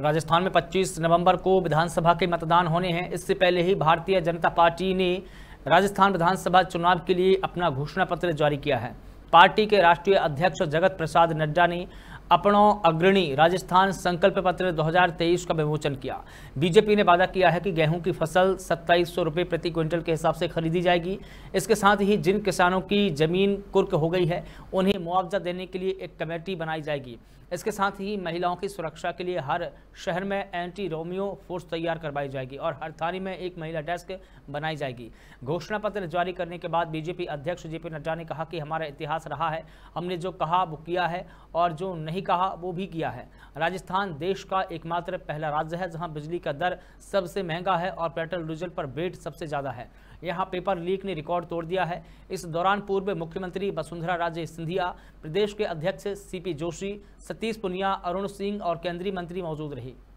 राजस्थान में 25 नवंबर को विधानसभा के मतदान होने हैं इससे पहले ही भारतीय जनता पार्टी ने राजस्थान विधानसभा चुनाव के लिए अपना घोषणा पत्र जारी किया है पार्टी के राष्ट्रीय अध्यक्ष जगत प्रसाद नड्डा ने अपनों अग्रणी राजस्थान संकल्प पत्र 2023 का विमोचन किया बीजेपी ने वादा किया है कि गेहूं की फसल सत्ताईस सौ रुपये प्रति क्विंटल के हिसाब से खरीदी जाएगी इसके साथ ही जिन किसानों की जमीन कुर्क हो गई है उन्हें मुआवजा देने के लिए एक कमेटी बनाई जाएगी इसके साथ ही महिलाओं की सुरक्षा के लिए हर शहर में एंटी रोमियो फोर्स तैयार करवाई जाएगी और हर थाने में एक महिला डेस्क बनाई जाएगी घोषणा पत्र जारी करने के बाद बीजेपी अध्यक्ष जेपी नड्डा ने कहा कि हमारा इतिहास रहा है हमने जो कहा वो किया है और जो नहीं कहा वो भी किया है राजस्थान देश का एकमात्र पहला राज्य है जहां बिजली का दर सबसे महंगा है और पेट्रोल डीजल पर वेट सबसे ज़्यादा है यहां पेपर लीक ने रिकॉर्ड तोड़ दिया है इस दौरान पूर्व मुख्यमंत्री वसुंधरा राजे सिंधिया प्रदेश के अध्यक्ष सीपी जोशी सतीश पुनिया अरुण सिंह और केंद्रीय मंत्री मौजूद रहे